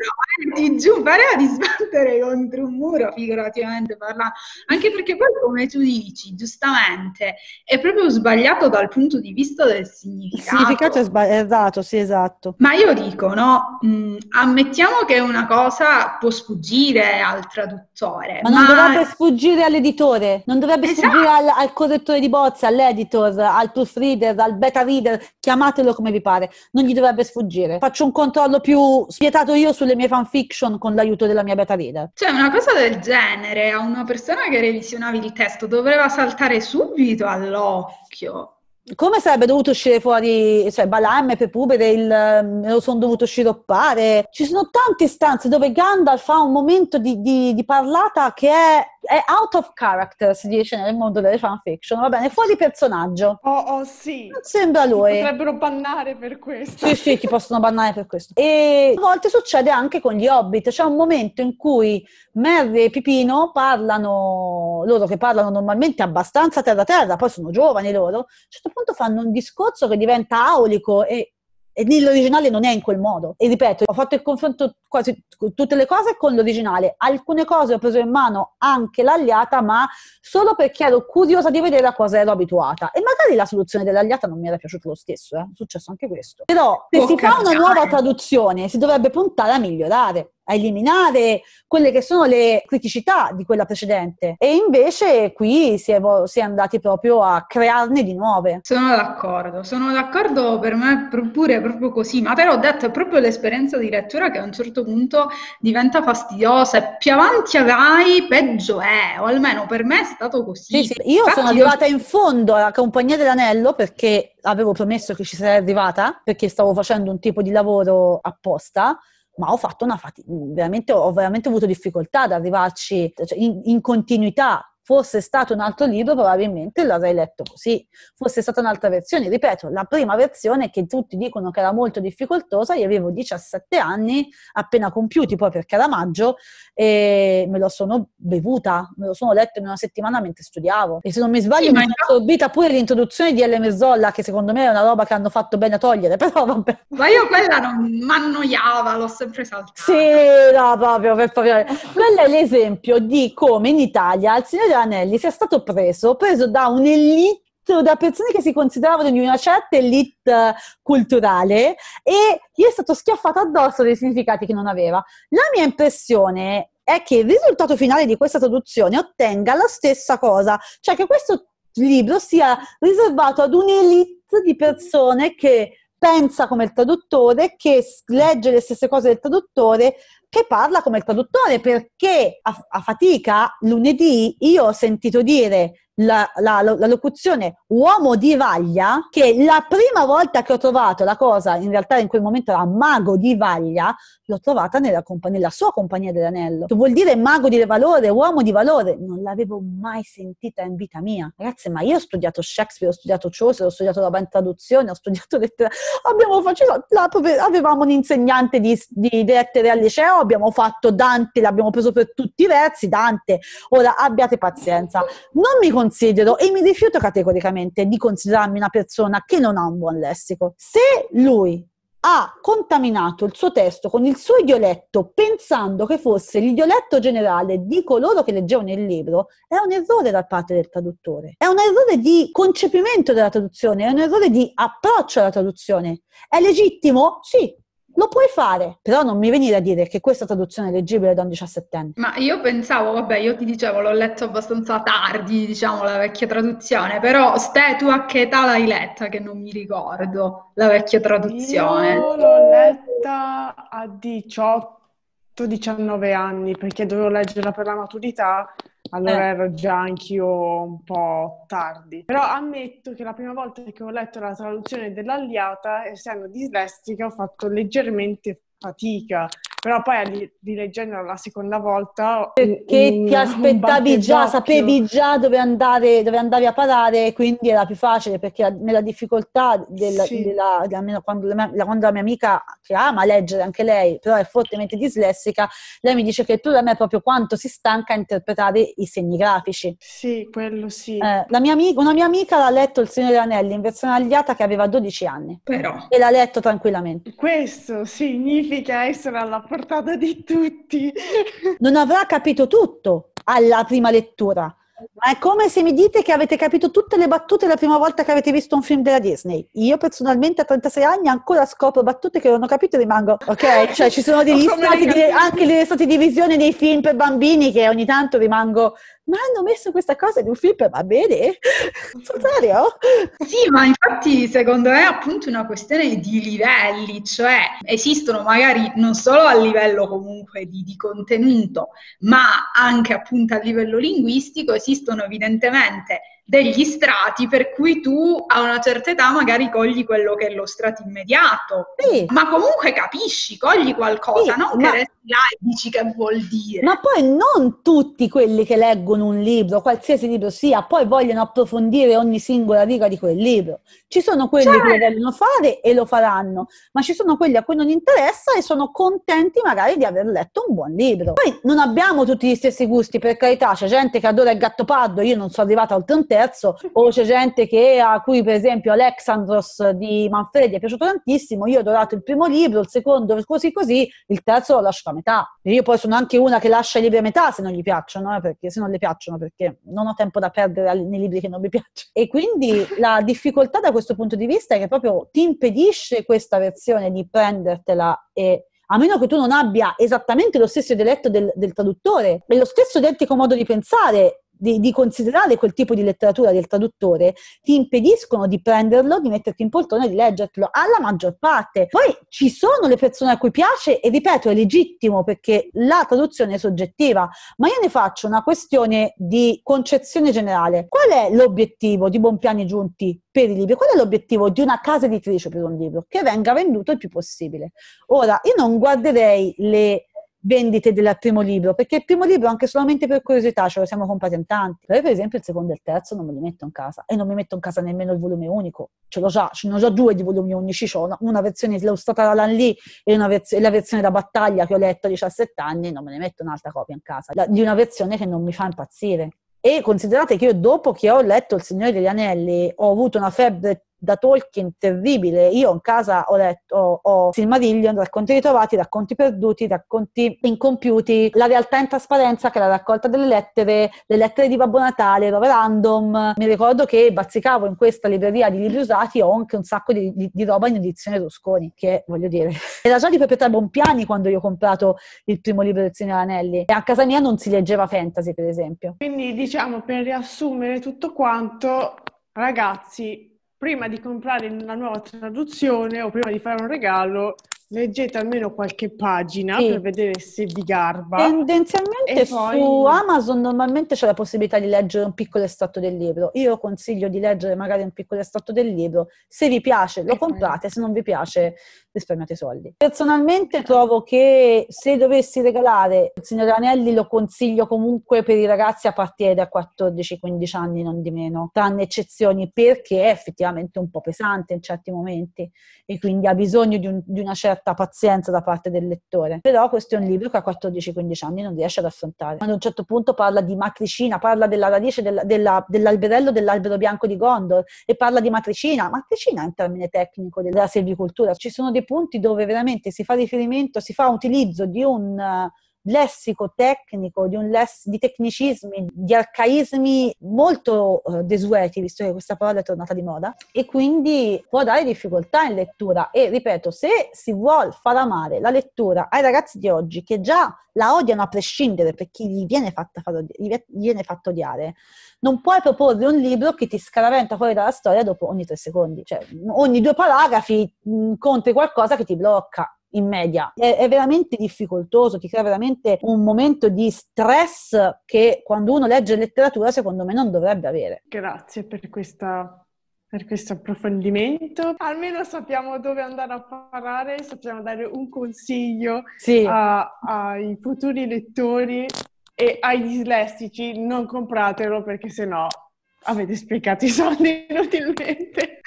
di eh, giù, pareva di sbattere contro un muro, figurativamente parlando. Anche perché poi, come tu dici, giustamente, è proprio sbagliato dal punto di vista del significato. Il significato è sbagliato, esatto, sì, esatto. Ma io dico, no, mh, mm, ammettiamo che una cosa può sfuggire al traduttore. Ma non dovrebbe sfuggire al all'editore, non dovrebbe esatto. servire al, al, correttore di bozza, all'editor, al proofreader, al beta reader, chiamatelo come vi pare, non gli dovrebbe sfuggire. Faccio un controllo più spietato io sulle mie fanfiction con l'aiuto della mia beta reader. Cioè una cosa del genere a una persona che revisionavi il testo doveva saltare subito all'occhio come sarebbe dovuto uscire fuori, cioè Balaam e Pubere, il, ehm, me lo sono dovuto sciroppare. Ci sono tante istanze dove Gandalf ha un momento di, di, di parlata che è è out of character, si dice nel mondo delle fanfiction, va bene, fuori personaggio. Oh, oh sì. Non sembra lui. Ti potrebbero bannare per questo. Sì, sì, ti possono bannare per questo. E a volte succede anche con gli Hobbit, c'è un momento in cui Merry e Pipino parlano, loro che parlano normalmente abbastanza terra terra, poi sono giovani loro, a un certo punto fanno un discorso che diventa aulico e e l'originale non è in quel modo. E ripeto, ho fatto il confronto quasi tutte le cose con l'originale. Alcune cose ho preso in mano anche l'agliata, ma solo perché ero curiosa di vedere a cosa ero abituata. E magari magari la soluzione dell'agliata non mi era piaciuta lo stesso, eh? è successo anche questo. Però eh, se oh, si fa una nuova traduzione si dovrebbe puntare a migliorare, a eliminare quelle che sono le criticità di quella precedente e invece qui si è, si è andati proprio a crearne di nuove. Sono d'accordo, sono d'accordo per me pure proprio così, ma però ho detto, è proprio l'esperienza di lettura che a un certo punto diventa fastidiosa e più avanti vai peggio è, o almeno per me è stato così. Sì, sì. Io Infatti sono arrivata io... in fondo alla compagnia l'anello perché avevo promesso che ci sarei arrivata, perché stavo facendo un tipo di lavoro apposta, ma ho fatto una fatica, veramente, ho veramente avuto difficoltà ad arrivarci cioè in, in, continuità Fosse stato un altro libro, probabilmente l'avrei letto così. Fosse stata un'altra versione, ripeto, la prima versione che tutti dicono che era molto difficoltosa, io avevo 17 anni, appena compiuti poi perché era maggio, e me lo sono bevuta, me lo sono letto in una settimana mentre studiavo. E se non mi sbaglio, sì, mi sono assorbita pure l'introduzione di L. Mezzolla, che secondo me è una roba che hanno fatto bene a togliere, però vabbè. Ma io quella non mi annoiava, l'ho sempre saltata. Sì, no, proprio, per favore. Quello è l'esempio di come in Italia al Signore Anelli sia stato preso, preso da un'elite da persone che si consideravano di una certa elite culturale e gli è stato schiaffato addosso dei significati che non aveva. La mia impressione è che il risultato finale di questa traduzione ottenga la stessa cosa, cioè che questo libro sia riservato ad un'elite di persone che pensa come il traduttore, che legge le stesse cose del traduttore, che parla come il traduttore perché a, a fatica lunedì io ho sentito dire la, la, la, locuzione uomo di vaglia, che la prima volta che ho trovato la cosa, in realtà in quel momento era mago di vaglia, l'ho trovata nella, compa- nella sua compagnia dell'anello. Che vuol dire mago di valore, uomo di valore. Non l'avevo mai sentita in vita mia. Ragazze, ma io ho studiato Shakespeare, ho studiato Chaucer, ho studiato la ben traduzione, ho studiato lettera Abbiamo fatto, cioè, la, avevamo un insegnante di, di lettere al liceo abbiamo fatto Dante, l'abbiamo preso per tutti i versi, Dante, ora abbiate pazienza. Non mi considero e mi rifiuto categoricamente di considerarmi una persona che non ha un buon lessico. Se lui ha contaminato il suo testo con il suo idioletto pensando che fosse l'idioletto generale di coloro che leggevano il libro, è un errore da parte del traduttore, è un errore di concepimento della traduzione, è un errore di approccio alla traduzione. È legittimo? Sì, lo puoi fare, però non mi venire a dire che questa traduzione è leggibile da un 17enne. Ma io pensavo, vabbè, io ti dicevo, l'ho letto abbastanza tardi, diciamo, la vecchia traduzione, però Ste, tu a che età l'hai letta? Che non mi ricordo la vecchia traduzione. Io l'ho letta a 18 18-19 anni perché dovevo leggerla per la maturità, allora eh. ero già anch'io un po' tardi. Però ammetto che la prima volta che ho letto la traduzione dell'Aliata, essendo dislessica, ho fatto leggermente fatica però poi rileggendola la seconda volta... Perché ti aspettavi già, sapevi già dove, andare, dove andavi a parare, quindi era più facile, perché nella difficoltà, della, sì. della, almeno quando la, mia, quando la, mia, amica, che ama leggere anche lei, però è fortemente dislessica, lei mi dice che il problema è proprio quanto si stanca a interpretare i segni grafici. Sì, quello sì. Eh, mia amica, una mia amica l'ha letto Il Signore Anelli in versione agliata che aveva 12 anni. Però. E l'ha letto tranquillamente. Questo significa essere alla portata di tutti. Non avrà capito tutto alla prima lettura, ma è come se mi dite che avete capito tutte le battute la prima volta che avete visto un film della Disney. Io personalmente a 36 anni ancora scopro battute che non ho capito e rimango, ok? Cioè ci sono degli stati, di, anche delle state divisioni dei film per bambini che ogni tanto rimango ma hanno messo questa cosa in un film, va bene? Serio? Sì, ma infatti secondo me è appunto una questione di livelli, cioè esistono magari non solo a livello comunque di, di contenuto, ma anche appunto a livello linguistico esistono evidentemente degli strati per cui tu a una certa età magari cogli quello che è lo strato immediato, sì. ma comunque capisci, cogli qualcosa, sì, non ma... che resti là e dici che vuol dire. Ma poi non tutti quelli che leggono un libro, qualsiasi libro sia, poi vogliono approfondire ogni singola riga di quel libro. Ci sono quelli cioè... che lo certo. vogliono fare e lo faranno, ma ci sono quelli a cui non interessa e sono contenti magari di aver letto un buon libro. Poi non abbiamo tutti gli stessi gusti, per carità, c'è gente che adora il gatto gattopardo, io non sono arrivata al 30 terzo, o c'è gente che, a cui per esempio Alexandros di Manfredi è piaciuto tantissimo, io ho adorato il primo libro, il secondo così così, il terzo l'ho lasciato a metà. Io poi sono anche una che lascia i libri a metà se non gli piacciono, eh, perché, se non le piacciono, perché non ho tempo da perdere nei libri che non mi piacciono. E quindi la difficoltà da questo punto di vista è che proprio ti impedisce questa versione di prendertela e a meno che tu non abbia esattamente lo stesso dialetto del, del traduttore e lo stesso identico modo di pensare di, di, considerare quel tipo di letteratura del traduttore ti impediscono di prenderlo, di metterti in poltrone e di leggertelo alla maggior parte. Poi ci sono le persone a cui piace e ripeto è legittimo perché la traduzione è soggettiva, ma io ne faccio una questione di concezione generale. Qual è l'obiettivo di Bompiani Giunti per i libri? Qual è l'obiettivo di una casa editrice per un libro? Che venga venduto il più possibile. Ora, io non guarderei le vendite del primo libro, perché il primo libro anche solamente per curiosità ce lo siamo comprati in tanti. Però io per esempio il secondo e il terzo non me li metto in casa e non mi metto in casa nemmeno il volume unico, ce l'ho già, ce ne ho già due di volumi unici, ho una, una versione illustrata da Lan Lee e verz- la versione da battaglia che ho letto a 17 anni, non me ne metto un'altra copia in casa, la, di una versione che non mi fa impazzire. E considerate che io dopo che ho letto Il Signore degli Anelli ho avuto una febbre da Tolkien terribile. Io in casa ho letto ho, Silmarillion, racconti ritrovati, racconti perduti, racconti incompiuti, la realtà in trasparenza che è la raccolta delle lettere, le lettere di Babbo Natale, roba random. Mi ricordo che bazzicavo in questa libreria di libri usati ho anche un sacco di, di, di roba in edizione Rosconi, che voglio dire era già di proprietà Bompiani quando io ho comprato il primo libro del Signore Anelli e a casa mia non si leggeva fantasy per esempio. Quindi diciamo per riassumere tutto quanto, ragazzi prima di comprare una nuova traduzione o prima di fare un regalo, Leggete almeno qualche pagina sì. per vedere se vi garba. Tendenzialmente poi... su Amazon normalmente c'è la possibilità di leggere un piccolo estratto del libro. Io consiglio di leggere magari un piccolo estratto del libro. Se vi piace lo comprate, se non vi piace risparmiate i soldi. Personalmente trovo che se dovessi regalare il signor Anelli lo consiglio comunque per i ragazzi a partire da 14-15 anni, non di meno, tranne eccezioni perché è effettivamente un po' pesante in certi momenti e quindi ha bisogno di, un, di una certa certa pazienza da parte del lettore. Però questo è un libro che a 14-15 anni non riesce ad affrontare. Ad un certo punto parla di matricina, parla della radice della, della, dell'alberello dell'albero bianco di Gondor e parla di matricina. Matricina è un termine tecnico della selvicoltura. Ci sono dei punti dove veramente si fa riferimento, si fa utilizzo di un lessico tecnico, di, less- di tecnicismi, di arcaismi molto eh, desueti, visto che questa parola è tornata di moda, e quindi può dare difficoltà in lettura. E ripeto, se si vuole far amare la lettura ai ragazzi di oggi, che già la odiano a prescindere per chi gli viene, fatta far odi- gli viene fatto odiare, non puoi proporre un libro che ti scaraventa fuori dalla storia dopo ogni tre secondi. Cioè, ogni due paragrafi incontri qualcosa che ti blocca in media. È, è, veramente difficoltoso, ti crea veramente un momento di stress che quando uno legge letteratura secondo me non dovrebbe avere. Grazie per, questa, per questo approfondimento. Almeno sappiamo dove andare a parare, sappiamo dare un consiglio sì. a, ai futuri lettori e ai dislessici, non compratelo perché sennò Avete sprecato i soldi inutilmente.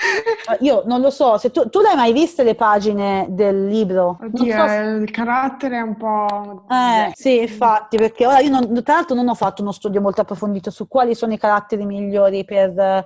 Io non lo so, se tu, tu l'hai mai vista le pagine del libro? Oddio, so se... il carattere è un po'... Eh, sì, infatti, perché ora io non, tra l'altro non ho fatto uno studio molto approfondito su quali sono i caratteri migliori per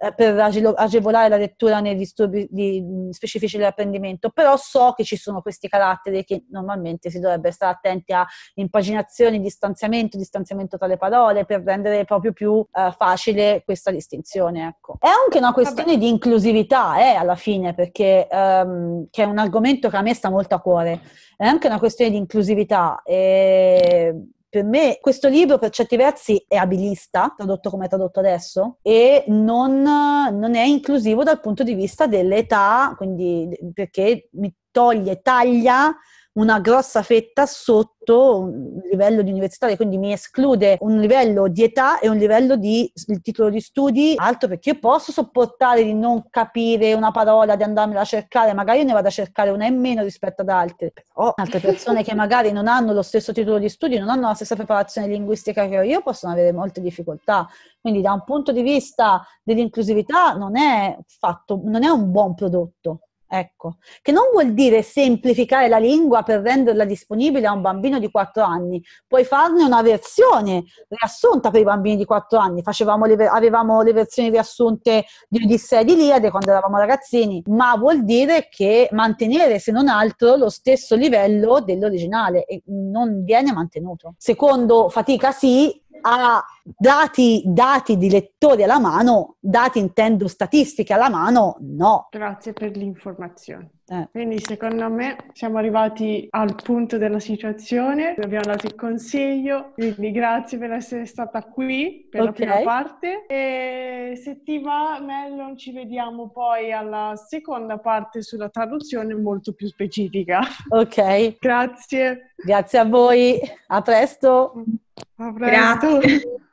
eh, per agevolare la lettura nei disturbi di, specifici dell'apprendimento, però so che ci sono questi caratteri che normalmente si dovrebbe stare attenti a impaginazioni, distanziamento, distanziamento tra le parole per rendere proprio più eh, facile questa distinzione. Ecco. È anche una questione Vabbè. di inclusività, eh, alla fine, perché um, è un argomento che a me sta molto a cuore. È anche una questione di inclusività. E per me questo libro per certi versi è abilista, tradotto come è tradotto adesso, e non, non è inclusivo dal punto di vista dell'età, quindi perché mi toglie, taglia una grossa fetta sotto un livello di universitario, quindi mi esclude un livello di età e un livello di titolo di studi alto perché io posso sopportare di non capire una parola, di andarmela a cercare, magari io ne vado a cercare una in meno rispetto ad altre, però altre persone che magari non hanno lo stesso titolo di studi, non hanno la stessa preparazione linguistica che ho io, possono avere molte difficoltà. Quindi da un punto di vista dell'inclusività non è fatto, non è un buon prodotto. Ecco, che non vuol dire semplificare la lingua per renderla disponibile a un bambino di 4 anni, puoi farne una versione riassunta per i bambini di 4 anni. Le, avevamo le versioni riassunte di Odissea e di Liade quando eravamo ragazzini, ma vuol dire che mantenere se non altro lo stesso livello dell'originale e non viene mantenuto. Secondo fatica sì, ha dati, dati, di lettori alla mano, dati intendo statistiche alla mano, no. Grazie per l'informazione. Eh. Quindi secondo me siamo arrivati al punto della situazione, abbiamo dato il consiglio, quindi grazie per essere stata qui per okay. la prima parte e se ti va Mellon ci vediamo poi alla seconda parte sulla traduzione molto più specifica. Ok. grazie. Grazie a voi, a presto. A presto. Grazie.